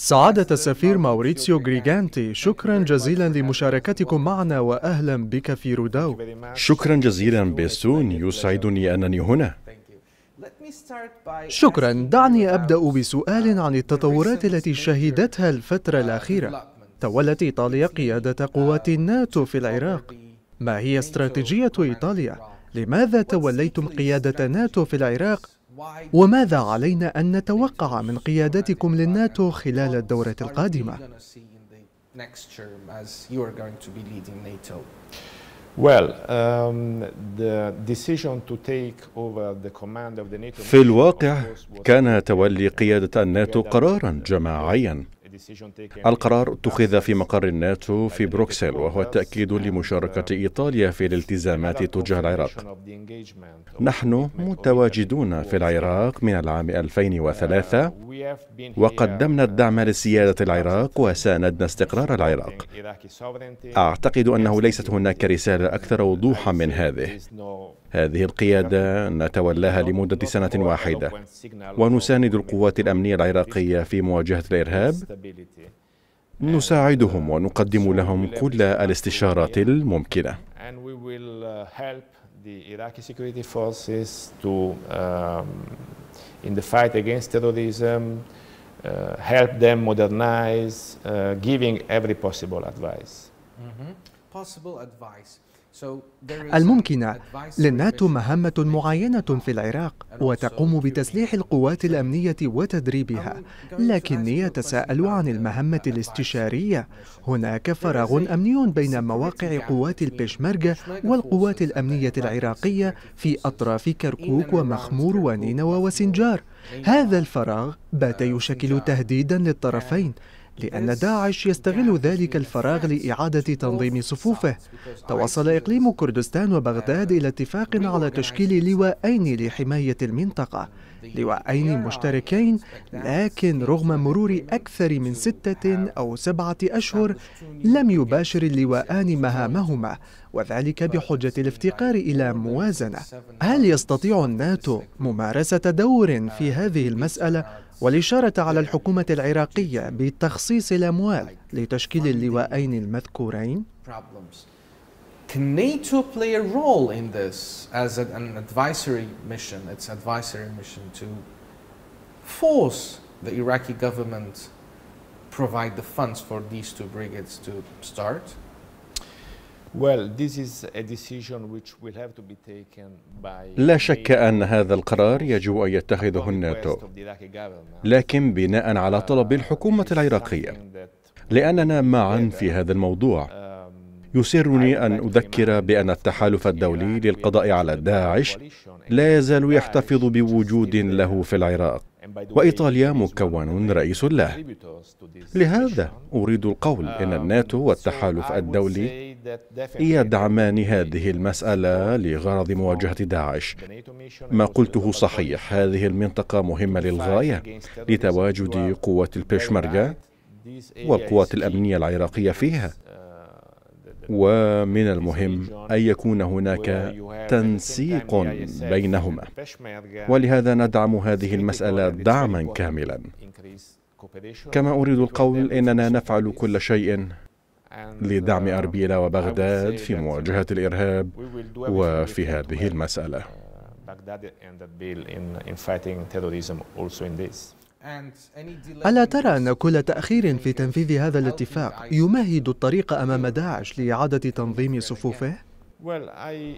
سعادة السفير ماوريتسيو غريغانتي شكرا جزيلا لمشاركتكم معنا وأهلا بك في روداو شكرا جزيلا بيستون يسعدني أنني هنا شكرا دعني أبدأ بسؤال عن التطورات التي شهدتها الفترة الأخيرة تولت إيطاليا قيادة قوات الناتو في العراق ما هي استراتيجية إيطاليا؟ لماذا توليتم قيادة ناتو في العراق وماذا علينا أن نتوقع من قيادتكم للناتو خلال الدورة القادمة؟ um, في الواقع كان تولي قيادة الناتو قرارا جماعيا القرار اتخذ في مقر الناتو في بروكسل وهو التأكيد لمشاركة إيطاليا في الالتزامات تجاه العراق نحن متواجدون في العراق من العام 2003 وقدمنا الدعم لسيادة العراق وساندنا استقرار العراق أعتقد أنه ليست هناك رسالة أكثر وضوحا من هذه هذه القيادة نتولاها لمدة سنة واحدة ونساند القوات الأمنية العراقية في مواجهة الإرهاب نساعدهم ونقدم لهم كل الاستشارات الممكنة giving every possible advice. Mm-hmm. Possible advice. الممكنة للناتو مهمة معينة في العراق وتقوم بتسليح القوات الأمنية وتدريبها لكني أتساءل عن المهمة الاستشارية هناك فراغ أمني بين مواقع قوات البشمركة والقوات الأمنية العراقية في أطراف كركوك ومخمور ونينوى وسنجار هذا الفراغ بات يشكل تهديدا للطرفين لأن داعش يستغل ذلك الفراغ لإعادة تنظيم صفوفه توصل إقليم كردستان وبغداد إلى اتفاق على تشكيل لواءين لحماية المنطقة لواءين مشتركين لكن رغم مرور أكثر من ستة أو سبعة أشهر لم يباشر اللواءان مهامهما وذلك بحجة الافتقار إلى موازنة هل يستطيع الناتو ممارسة دور في هذه المسألة والإشارة على الحكومة العراقية بتخصيص الأموال لتشكيل اللواءين المذكورين Can NATO play a role in this as an advisory mission? It's advisory mission to force the Iraqi government provide the funds for these two brigades to start. لا شك أن هذا القرار يجب أن يتخذه الناتو لكن بناء على طلب uh, الحكومة العراقية لأننا معا في uh, هذا الموضوع um, يسرني أن أذكر بأن التحالف الدولي للقضاء على داعش لا يزال يحتفظ بوجود له في العراق وإيطاليا مكون رئيس له لهذا أريد القول إن um, الناتو والتحالف الدولي يدعمان هذه المسألة لغرض مواجهة داعش ما قلته صحيح هذه المنطقة مهمة للغاية لتواجد قوات البيشمركة والقوات الأمنية العراقية فيها ومن المهم أن يكون هناك تنسيق بينهما ولهذا ندعم هذه المسألة دعما كاملا كما أريد القول إننا نفعل كل شيء لدعم اربيل وبغداد في مواجهه الارهاب وفي هذه المساله uh, ألا ترى أن كل تأخير في تنفيذ هذا الاتفاق يمهد الطريق أمام داعش لإعادة تنظيم صفوفه؟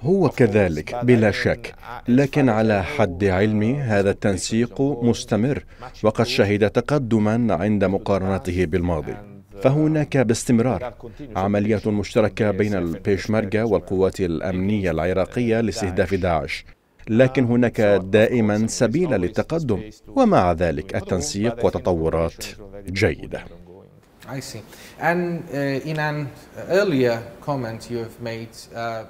هو كذلك بلا شك لكن على حد علمي هذا التنسيق مستمر وقد شهد تقدما عند مقارنته بالماضي فهناك باستمرار عمليات مشتركة بين البيشمركة والقوات الأمنية العراقية لاستهداف داعش لكن هناك دائما سبيل للتقدم ومع ذلك التنسيق وتطورات جيدة I see. And uh, in an earlier comment you have made, uh,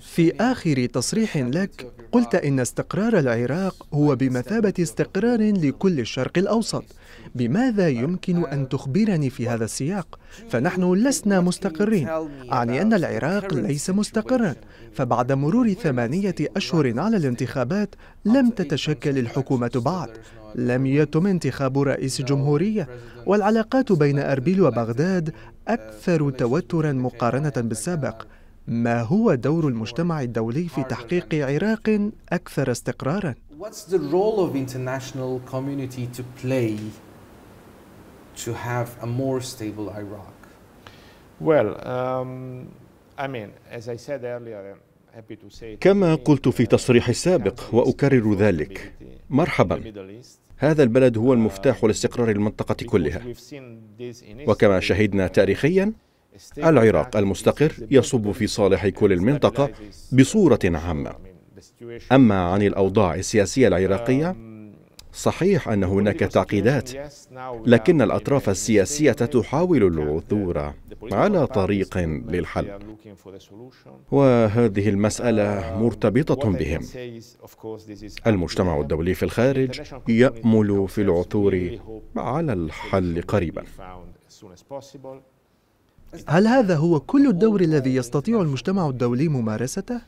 في آخر تصريح لك قلت إن استقرار العراق هو بمثابة استقرار لكل الشرق الأوسط بماذا يمكن أن تخبرني في هذا السياق؟ فنحن لسنا مستقرين أعني أن العراق ليس مستقرا فبعد مرور ثمانية أشهر على الانتخابات لم تتشكل الحكومة بعد لم يتم انتخاب رئيس جمهورية والعلاقات بين أربيل وبغداد أكثر توترا مقارنة بالسابق ما هو دور المجتمع الدولي في تحقيق عراق أكثر استقراراً؟ um, كما قلت في تصريح السابق واكرر ذلك مرحبا هذا البلد هو المفتاح لاستقرار المنطقه كلها وكما شهدنا تاريخيا العراق المستقر يصب في صالح كل المنطقة بصورة عامة أما عن الأوضاع السياسية العراقية صحيح أن هناك تعقيدات لكن الأطراف السياسية تحاول العثور على طريق للحل وهذه المسألة مرتبطة بهم المجتمع الدولي في الخارج يأمل في العثور على الحل قريبا هل هذا هو كل الدور الذي يستطيع المجتمع الدولي ممارسته؟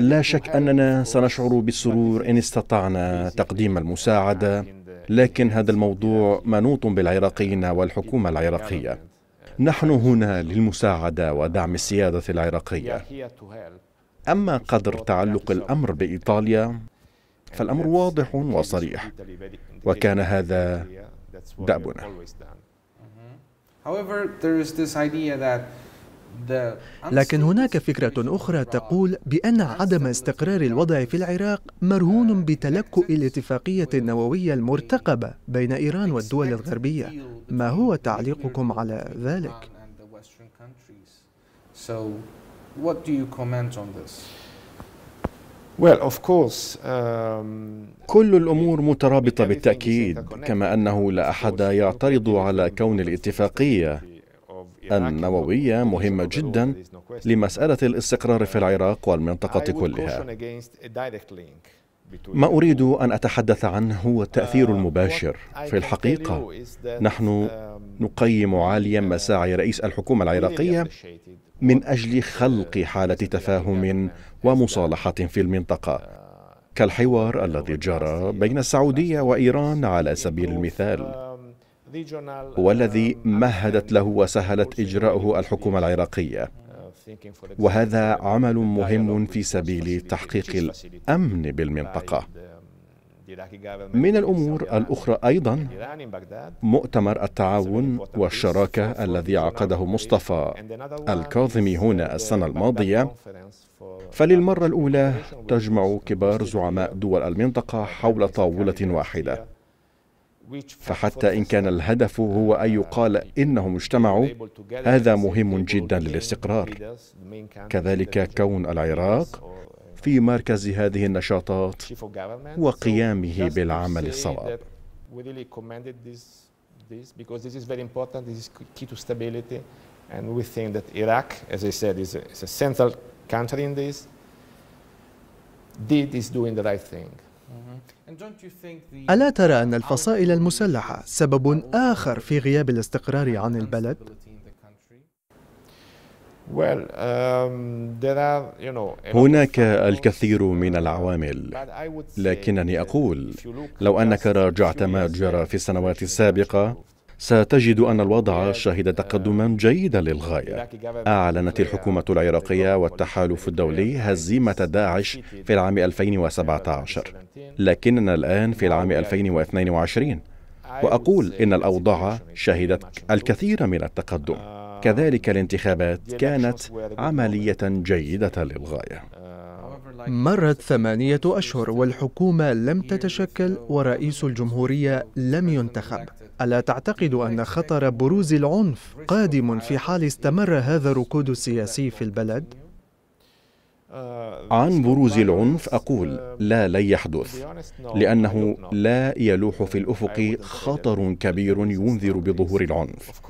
لا شك أننا سنشعر بالسرور إن استطعنا تقديم المساعدة uh, لكن هذا الموضوع منوط بالعراقيين والحكومة العراقية نحن هنا للمساعدة ودعم السيادة العراقية أما قدر تعلق الأمر بإيطاليا فالأمر واضح وصريح وكان هذا دأبنا لكن هناك فكرة أخرى تقول بأن عدم استقرار الوضع في العراق مرهون uh, بتلكؤ الاتفاقية النووية المرتقبة بين إيران والدول الغربية ما هو تعليقكم على ذلك؟ So, what do you comment on this? Um, كل الامور مترابطه بالتاكيد كما انه لا احد يعترض على كون الاتفاقيه النوويه مهمه جدا لمساله الاستقرار في العراق والمنطقه كلها ما اريد ان اتحدث عنه هو التاثير uh, المباشر في الحقيقه نحن um, نقيم عاليا مساعي رئيس الحكومه العراقيه من اجل خلق حاله تفاهم ومصالحه في المنطقه كالحوار الذي جرى بين السعوديه وايران على سبيل المثال والذي مهدت له وسهلت اجراءه الحكومه العراقيه وهذا عمل مهم في سبيل تحقيق الامن بالمنطقه من الامور الاخرى ايضا مؤتمر التعاون والشراكه الذي عقده مصطفى الكاظمي هنا السنه الماضيه فللمره الاولى تجمع كبار زعماء دول المنطقه حول طاوله واحده فحتى ان كان الهدف هو ان يقال انهم اجتمعوا هذا مهم جدا للاستقرار كذلك كون العراق في مركز هذه النشاطات وقيامه بالعمل الصواب mm-hmm. ألا ترى أن الفصائل المسلحة سبب آخر في غياب الاستقرار عن البلد؟ Um, هناك الكثير من العوامل لكنني اقول لو انك راجعت ما جرى في السنوات السابقه ستجد أن الوضع شهد uh, تقدما جيدا للغاية أعلنت الحكومة العراقية والتحالف الدولي هزيمة داعش في العام 2017 لكننا الآن في العام 2022 وأقول إن الأوضاع شهدت الكثير من التقدم uh, كذلك الانتخابات كانت عملية جيدة للغاية مرت ثمانية أشهر والحكومة لم تتشكل ورئيس الجمهورية لم ينتخب ألا تعتقد أن خطر بروز العنف قادم في حال استمر هذا الركود السياسي في البلد؟ عن بروز العنف اقول لا لن يحدث لانه لا يلوح في الافق خطر كبير ينذر بظهور العنف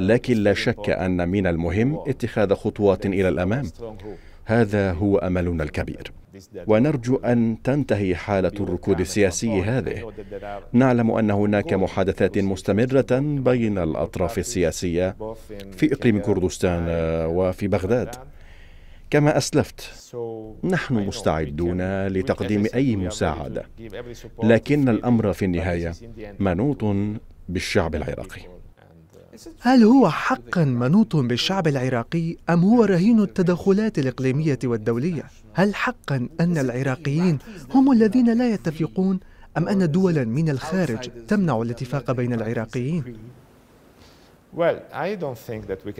لكن لا شك ان من المهم اتخاذ خطوات الى الامام هذا هو املنا الكبير ونرجو ان تنتهي حاله الركود السياسي هذه نعلم ان هناك محادثات مستمره بين الاطراف السياسيه في اقليم كردستان وفي بغداد كما أسلفت نحن مستعدون لتقديم أي مساعدة لكن الأمر في النهاية منوط بالشعب العراقي uh, هل هو حقا منوط بالشعب العراقي أم هو رهين التدخلات الإقليمية والدولية؟ هل حقا أن العراقيين هم الذين لا يتفقون أم أن دولا من الخارج تمنع الاتفاق بين العراقيين؟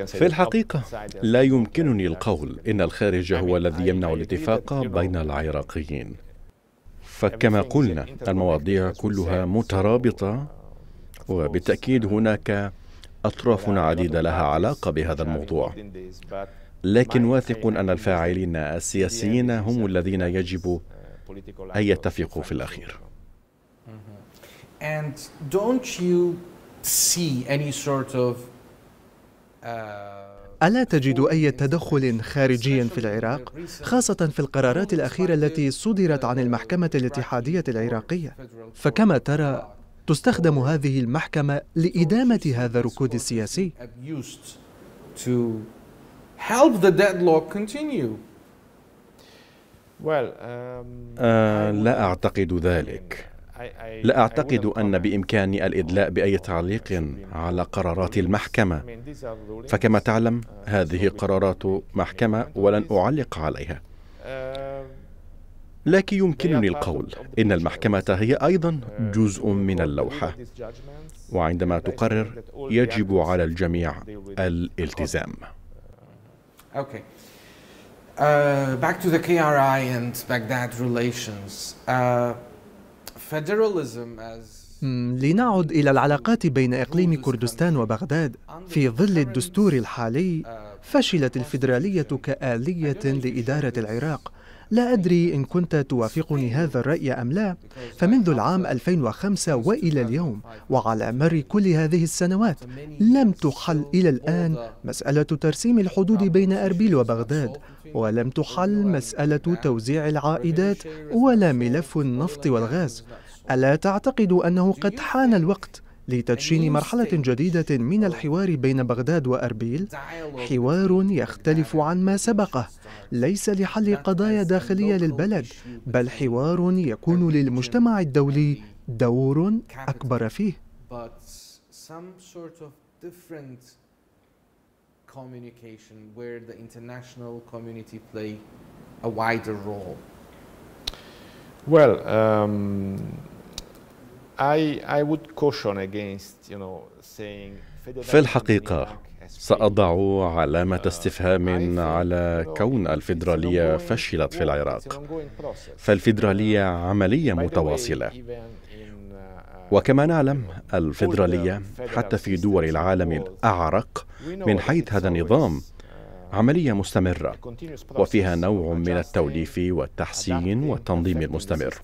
في الحقيقة لا يمكنني القول إن الخارج هو الذي يمنع الاتفاق بين العراقيين فكما قلنا المواضيع كلها مترابطة uh, وبالتأكيد uh, هناك أطراف عديدة لها علاقة بهذا الموضوع لكن واثق أن الفاعلين السياسيين هم الذين يجب أن يتفقوا في الأخير mm-hmm. And don't you see any sort of uh, ألا تجد أي تدخل خارجي في العراق خاصة في القرارات الأخيرة التي صدرت عن المحكمة الاتحادية العراقية فكما ترى تستخدم هذه المحكمة لإدامة هذا الركود السياسي um, آه، لا أعتقد ذلك لا أعتقد أن بإمكاني الإدلاء بأي تعليق على قرارات المحكمة فكما تعلم هذه قرارات محكمة ولن أعلق عليها لكن يمكنني القول إن المحكمة هي أيضا جزء من اللوحة وعندما تقرر يجب على الجميع الالتزام okay. uh, back to the KRI and Baghdad relations. Uh, لنعد إلى العلاقات بين إقليم كردستان وبغداد في ظل الدستور الحالي فشلت الفيدرالية كآلية لإدارة العراق لا أدري إن كنت توافقني هذا الرأي أم لا فمنذ العام 2005 وإلى اليوم وعلى مر كل هذه السنوات لم تحل إلى الآن مسألة ترسيم الحدود بين أربيل وبغداد ولم تحل مسألة توزيع العائدات ولا ملف النفط والغاز ألا تعتقد أنه قد حان الوقت لتدشين مرحلة جديدة من الحوار بين بغداد وأربيل حوار يختلف عن ما سبقه ليس لحل قضايا داخلية للبلد بل حوار يكون للمجتمع الدولي دور أكبر فيه communication where the international community play a wider role? Well, um, في الحقيقة سأضع علامة uh, استفهام على كون الفيدرالية فشلت في العراق فالفيدرالية uh, عملية متواصلة uh, وكما نعلم الفيدرالية حتى في دول العالم الأعرق من حيث هذا النظام عملية مستمرة وفيها نوع من التوليف والتحسين والتنظيم المستمر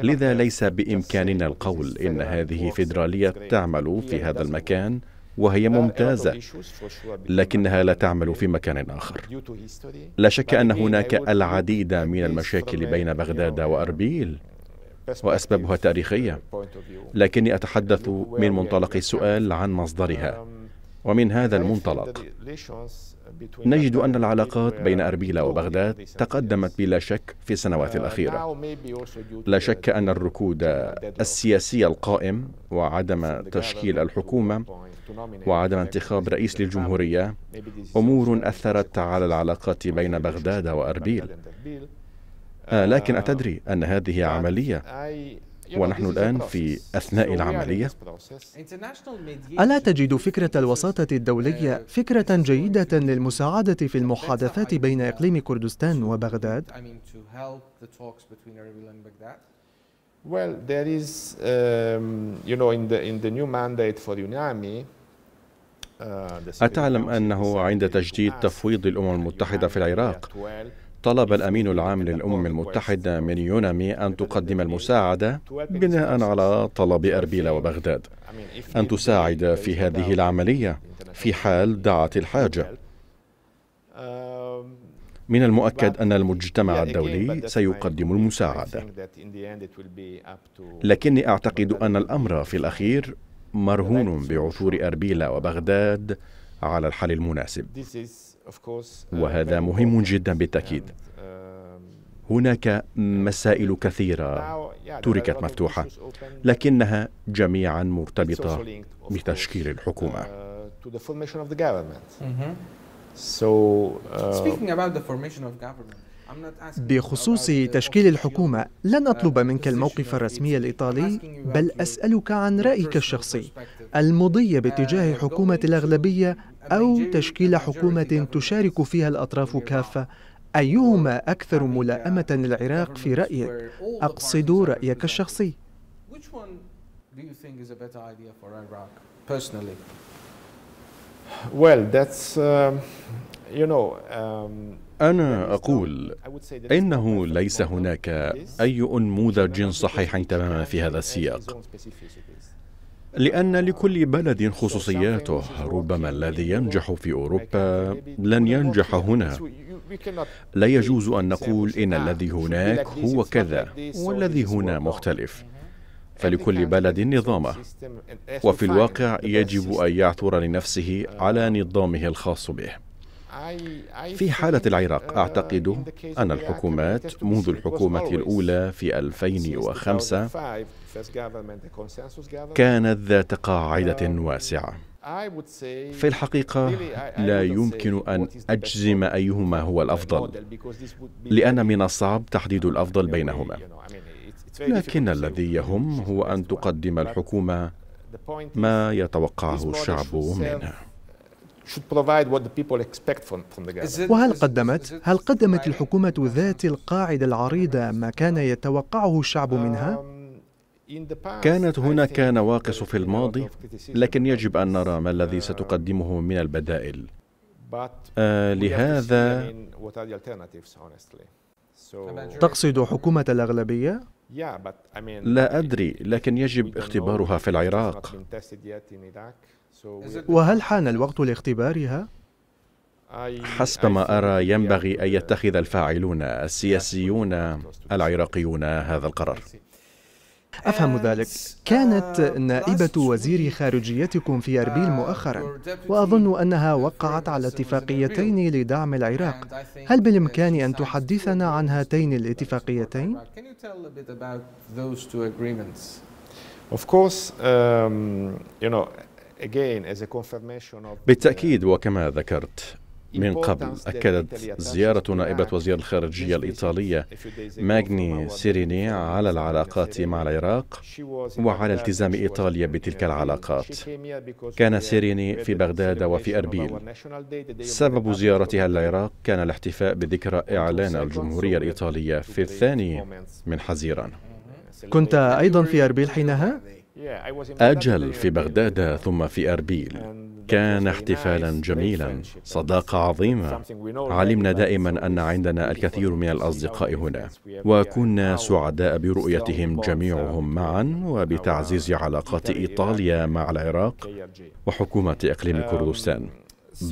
لذا uh, ليس بإمكاننا القول إن هذه فيدرالية تعمل في هذا المكان وهي ممتازة لكنها لا تعمل في مكان آخر لا شك أن هناك العديد من المشاكل بين بغداد وأربيل uh, وأسبابها تاريخية uh, لكني أتحدث من منطلق السؤال عن مصدرها um, ومن هذا المنطلق نجد أن العلاقات بين أربيل وبغداد تقدمت بلا شك في السنوات uh, الأخيرة لا شك أن الركود السياسي القائم وعدم تشكيل الحكومة وعدم انتخاب رئيس للجمهورية أمور أثرت على العلاقات بين بغداد وأربيل آه، لكن uh, أتدري أن هذه عملية ونحن الآن في أثناء العملية ألا تجد فكرة الوساطة الدولية فكرة جيدة للمساعدة في المحادثات بين إقليم كردستان وبغداد؟ Well, there is, um, you know, in the, in the new mandate for UNAMI, uh, أتعلم أنه عند تجديد تفويض الأمم المتحدة في العراق طلب الأمين العام للأمم المتحدة من يونامي أن تقدم المساعدة بناء على طلب أربيل وبغداد أن تساعد في هذه العملية في حال دعت الحاجة من المؤكد أن المجتمع الدولي سيقدم المساعدة لكني أعتقد أن الأمر في الأخير مرهون بعثور أربيلة وبغداد على الحل المناسب Uh, وهذا مهم جدا بالتاكيد um, هناك مسائل كثيره تركت مفتوحه لكنها جميعا مرتبطه بتشكيل الحكومه uh, mm-hmm. uh, بخصوص تشكيل الحكومة لن أطلب منك الموقف الرسمي الإيطالي بل أسألك عن رأيك الشخصي المضي باتجاه حكومة الأغلبية أو تشكيل حكومة تشارك فيها الأطراف كافة أيهما أكثر ملائمة للعراق في رأيك؟ أقصد رأيك الشخصي Well, that's, uh, you know, um, أنا أقول إنه ليس هناك أي أنموذج صحيح تماما في هذا السياق لأن لكل بلد خصوصياته ربما الذي ينجح في أوروبا لن ينجح هنا لا يجوز أن نقول إن الذي هناك هو كذا والذي هنا مختلف فلكل بلد نظامه وفي الواقع يجب أن يعثر لنفسه على نظامه الخاص به في حالة العراق أعتقد أن الحكومات منذ الحكومة الأولى في 2005 كانت ذات قاعده um, واسعه في الحقيقة لا يمكن أن أجزم أيهما هو الأفضل لأن من الصعب تحديد الأفضل بينهما لكن الذي يهم هو أن تقدم الحكومة ما يتوقعه الشعب منها uh, وهل قدمت؟ هل قدمت الحكومة ذات القاعدة العريضة ما كان يتوقعه الشعب منها؟ كانت هناك نواقص في الماضي لكن يجب ان نرى ما الذي ستقدمه من البدائل آه، لهذا تقصد حكومة الأغلبية؟ لا أدري لكن يجب اختبارها في العراق وهل حان الوقت لاختبارها؟ حسب ما أرى ينبغي أن يتخذ الفاعلون السياسيون العراقيون هذا القرار أفهم ذلك كانت uh, نائبة وزير خارجيتكم في uh, أربيل مؤخرا وأظن أنها وقعت على اتفاقيتين لدعم العراق هل بالإمكان أن تحدثنا عن هاتين الاتفاقيتين؟ um, بالتأكيد وكما ذكرت من قبل أكدت زيارة نائبة وزير الخارجية الإيطالية ماغني سيريني على العلاقات مع العراق وعلى التزام إيطاليا بتلك العلاقات كان سيريني في بغداد وفي أربيل سبب زيارتها العراق كان الاحتفاء بذكرى إعلان الجمهورية الإيطالية في الثاني من حزيران كنت أيضا في أربيل حينها؟ أجل في بغداد ثم في أربيل كان احتفالا جميلا صداقه عظيمه علمنا دائما ان عندنا الكثير من الاصدقاء هنا وكنا سعداء برؤيتهم جميعهم معا وبتعزيز علاقات ايطاليا مع العراق وحكومه اقليم كردستان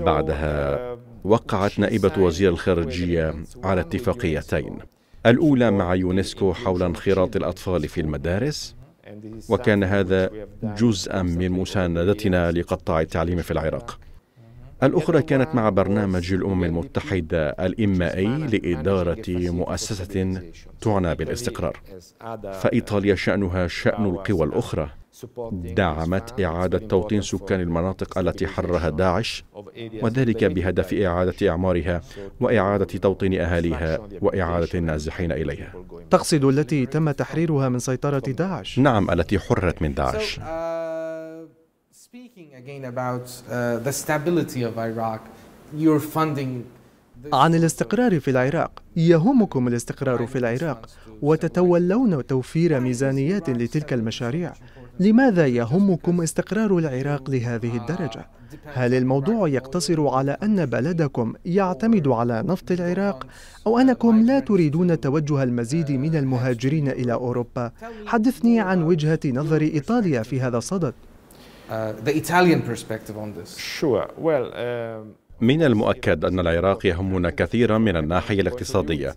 بعدها وقعت نائبه وزير الخارجيه على اتفاقيتين الاولى مع يونسكو حول انخراط الاطفال في المدارس وكان هذا جزءا من مساندتنا لقطاع التعليم في العراق uh-huh. الأخرى كانت مع برنامج الأمم المتحدة الإمائي لإدارة مؤسسة تعنى بالاستقرار فإيطاليا شأنها شأن القوى الأخرى دعمت إعادة توطين سكان المناطق التي حررها داعش وذلك بهدف إعادة إعمارها وإعادة توطين أهاليها وإعادة النازحين إليها تقصد التي تم تحريرها من سيطرة داعش؟ نعم التي حررت من داعش uh, uh, عن الاستقرار في العراق يهمكم الاستقرار في العراق وتتولون توفير ميزانيات لتلك المشاريع لماذا يهمكم استقرار العراق لهذه الدرجة؟ هل الموضوع يقتصر على أن بلدكم يعتمد على نفط العراق أو أنكم لا تريدون توجه المزيد من المهاجرين إلى أوروبا؟ حدثني عن وجهة نظر إيطاليا في هذا الصدد. Uh, the Italian perspective on this. Sure. Well, um... من المؤكد أن العراق يهمنا كثيرا من الناحية الاقتصادية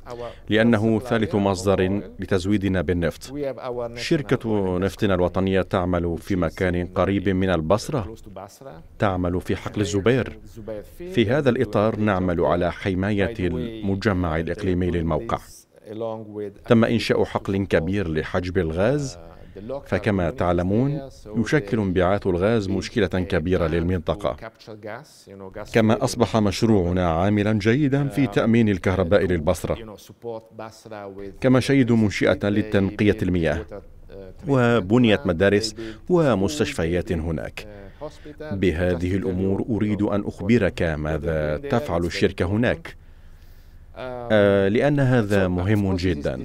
لأنه ثالث مصدر لتزويدنا بالنفط شركة نفطنا الوطنية تعمل في مكان قريب من البصرة تعمل في حقل الزبير في هذا الإطار نعمل على حماية المجمع الإقليمي للموقع تم إنشاء حقل كبير لحجب الغاز فكما تعلمون يشكل انبعاث الغاز مشكلة كبيرة للمنطقة كما أصبح مشروعنا عاملا جيدا في تأمين الكهرباء للبصرة كما شيدوا منشئة لتنقية المياه وبنيت مدارس ومستشفيات هناك بهذه الامور اريد ان اخبرك ماذا تفعل الشركه هناك آه، آه، لأن هذا مهم جدا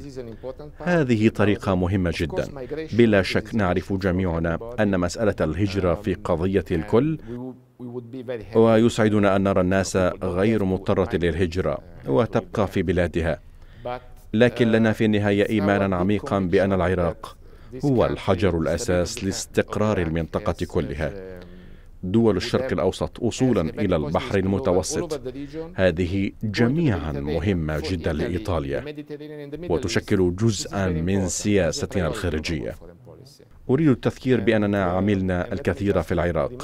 هذه طريقة مهمة جدا بلا شك نعرف جميعنا أن مسألة الهجرة في um, قضية الكل ويسعدنا أن نرى الناس غير مضطرة للهجرة uh, وتبقى في بلادها لكن لنا في uh, النهاية إيمانا عميقا بأن العراق هو الحجر الأساس لاستقرار المنطقة كلها uh, دول الشرق الاوسط وصولا الى البحر المتوسط هذه جميعا مهمه جدا لايطاليا وتشكل جزءا من سياستنا الخارجيه أريد التذكير بأننا عملنا الكثير في العراق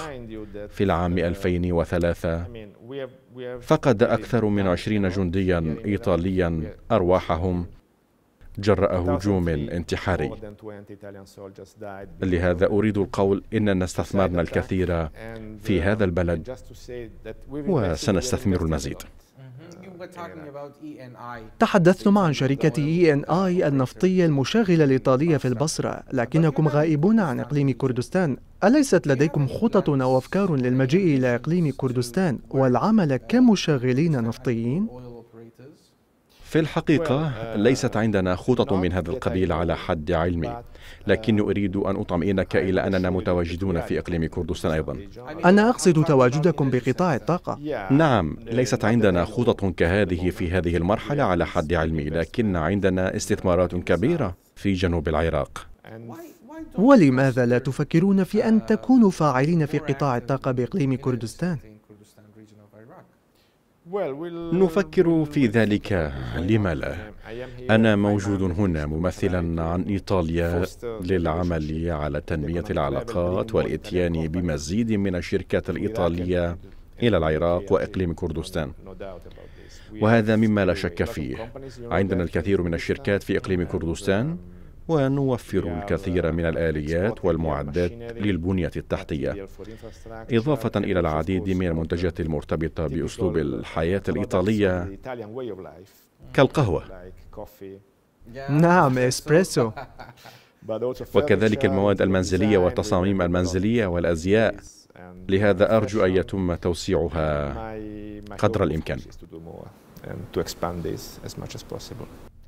في العام 2003 uh, فقد أكثر من عشرين جنديا إيطاليا أرواحهم جراء هجوم انتحاري لهذا أريد القول إننا استثمرنا الكثير في uh, هذا البلد وسنستثمر المزيد تحدثتم عن شركة اي ان اي النفطية المشغلة الإيطالية في البصرة لكنكم غائبون عن إقليم كردستان أليست لديكم خطط او افكار للمجيء إلى إقليم كردستان والعمل كمشغلين نفطيين؟ في الحقيقة uh, ليست عندنا خطط من هذا القبيل على حد علمي لكن أريد أن أطمئنك إلى أننا متواجدون في إقليم كردستان أيضا أنا أقصد تواجدكم بقطاع الطاقة نعم uh, ليست عندنا خطط كهذه في هذه المرحلة على حد علمي لكن عندنا استثمارات uh, كبيرة في جنوب العراق ولماذا لا تفكرون في أن تكونوا فاعلين في قطاع الطاقة بإقليم كردستان؟ نفكر في ذلك لما لا انا موجود هنا ممثلا عن ايطاليا للعمل على تنميه العلاقات والاتيان بمزيد من الشركات الايطاليه الى العراق واقليم كردستان وهذا مما لا شك فيه عندنا الكثير من الشركات في اقليم كردستان ونوفر الكثير من الآليات والمعدات للبنية التحتية إضافة إلى العديد من المنتجات المرتبطة بأسلوب الحياة الإيطالية كالقهوة نعم إسبريسو وكذلك المواد المنزلية والتصاميم المنزلية والأزياء لهذا أرجو أن يتم توسيعها قدر الإمكان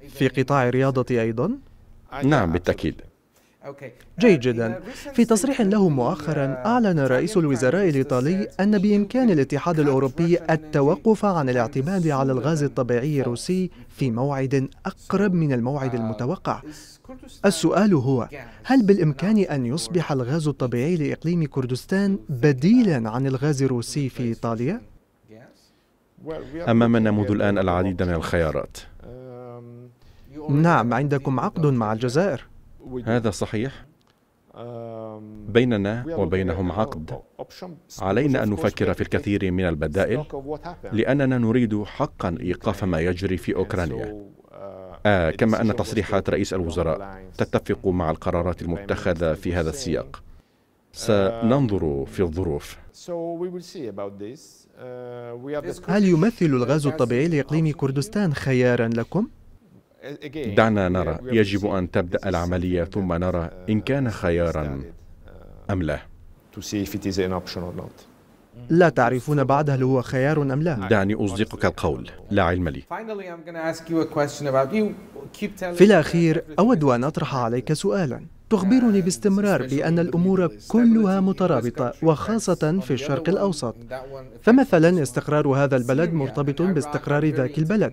في قطاع الرياضة أيضاً نعم بالتأكيد جيد جدا uh, في تصريح له uh, مؤخرا أعلن رئيس الوزراء الإيطالي أن بإمكان الاتحاد الأوروبي التوقف عن الاعتماد على الغاز الطبيعي الروسي في موعد أقرب من الموعد uh, المتوقع السؤال هو هل بالإمكان أن يصبح الغاز الطبيعي لإقليم كردستان بديلا عن الغاز الروسي في إيطاليا؟ أمامنا منذ الآن العديد من الخيارات نعم عندكم عقد مع الجزائر هذا صحيح بيننا وبينهم عقد علينا ان نفكر في الكثير من البدائل لاننا نريد حقا ايقاف ما يجري في اوكرانيا آه كما ان تصريحات رئيس الوزراء تتفق مع القرارات المتخذه في هذا السياق سننظر في الظروف هل يمثل الغاز الطبيعي لاقليم كردستان خيارا لكم دعنا نرى يجب أن تبدأ العملية ثم نرى uh, إن كان خيارا uh, أم لا لا تعرفون بعد هل هو خيار أم لا دعني أصدقك القول لا علم لي في الأخير أود أن أطرح عليك سؤالا تخبرني باستمرار بأن الأمور كلها مترابطة وخاصة في الشرق الأوسط فمثلا استقرار هذا البلد مرتبط باستقرار ذاك البلد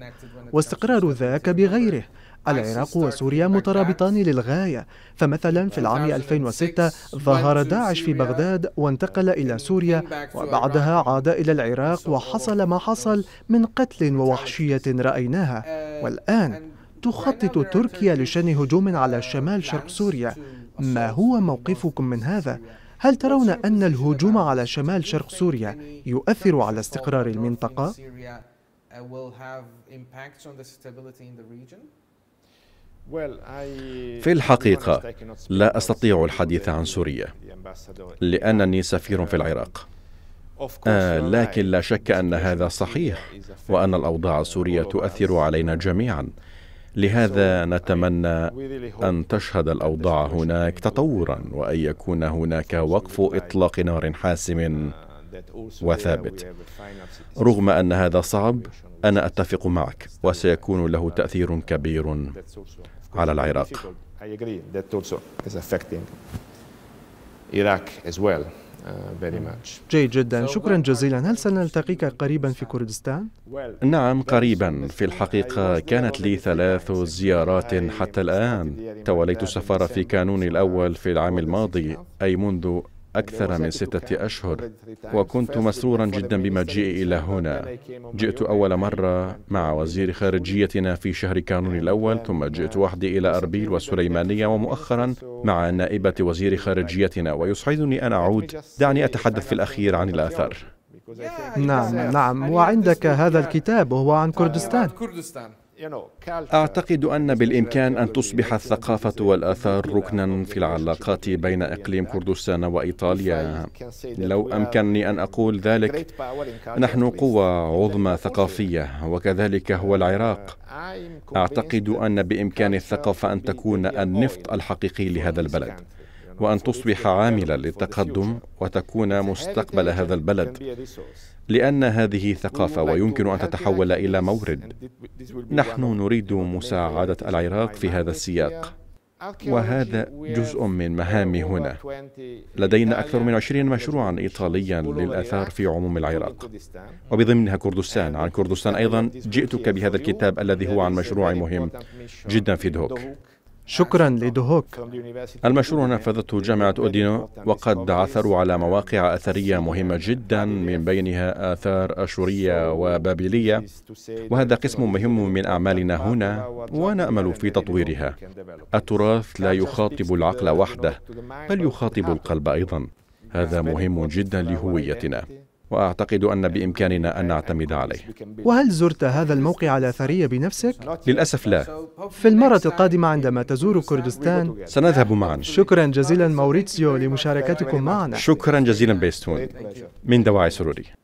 واستقرار ذاك بغيره العراق وسوريا مترابطان للغاية فمثلا في العام 2006 ظهر داعش في بغداد وانتقل إلى سوريا وبعدها عاد إلى العراق وحصل ما حصل من قتل ووحشية رأيناها والآن تخطط تركيا لشن هجوم على شمال شرق سوريا ما هو موقفكم من هذا؟ هل ترون أن الهجوم على شمال شرق سوريا يؤثر على استقرار المنطقة؟ في الحقيقة لا أستطيع الحديث عن سوريا لأنني سفير في العراق آه لكن لا شك أن هذا صحيح وأن الأوضاع السورية تؤثر علينا جميعاً لهذا نتمنى ان تشهد الاوضاع هناك تطورا وان يكون هناك وقف اطلاق نار حاسم وثابت رغم ان هذا صعب انا اتفق معك وسيكون له تاثير كبير على العراق I agree that also is affecting Iraq as well. آه، جيد جدا شكرا جزيلا هل سنلتقيك قريبا في كردستان؟ نعم قريبا في الحقيقة كانت لي ثلاث زيارات حتى الآن توليت السفارة في كانون الأول في العام الماضي أي منذ أكثر من ستة أشهر وكنت مسرورا جدا بمجيئي إلى هنا جئت أول مرة مع وزير خارجيتنا في شهر كانون الأول ثم جئت وحدي إلى أربيل والسليمانية ومؤخرا مع نائبة وزير خارجيتنا ويسعدني أن أعود دعني أتحدث في الأخير عن الآثار نعم نعم وعندك هذا الكتاب وهو عن كردستان اعتقد ان بالامكان ان تصبح الثقافه والاثار ركنا في العلاقات بين اقليم كردستان وايطاليا لو امكنني ان اقول ذلك نحن قوه عظمى ثقافيه وكذلك هو العراق اعتقد ان بامكان الثقافه ان تكون النفط الحقيقي لهذا البلد وان تصبح عاملا للتقدم وتكون مستقبل هذا البلد لان هذه ثقافه ويمكن ان تتحول الى مورد نحن نريد مساعده العراق في هذا السياق وهذا جزء من مهامي هنا لدينا أكثر من عشرين مشروعا إيطاليا للآثار في عموم العراق وبضمنها كردستان عن كردستان أيضا جئتك بهذا الكتاب الذي هو عن مشروع مهم جدا في دهوك شكرا لدهوك المشروع نفذته جامعة أودينو وقد عثروا على مواقع أثرية مهمة جدا من بينها آثار أشورية وبابلية وهذا قسم مهم من أعمالنا هنا ونأمل في تطويرها التراث لا يخاطب العقل وحده بل يخاطب القلب أيضا هذا مهم جدا لهويتنا واعتقد ان بامكاننا ان نعتمد عليه. وهل زرت هذا الموقع الاثري بنفسك؟ للاسف لا. في المره القادمه عندما تزور كردستان سنذهب معا. شكرا جزيلا موريتسيو لمشاركتكم معنا. شكرا جزيلا بيستون. من دواعي سروري.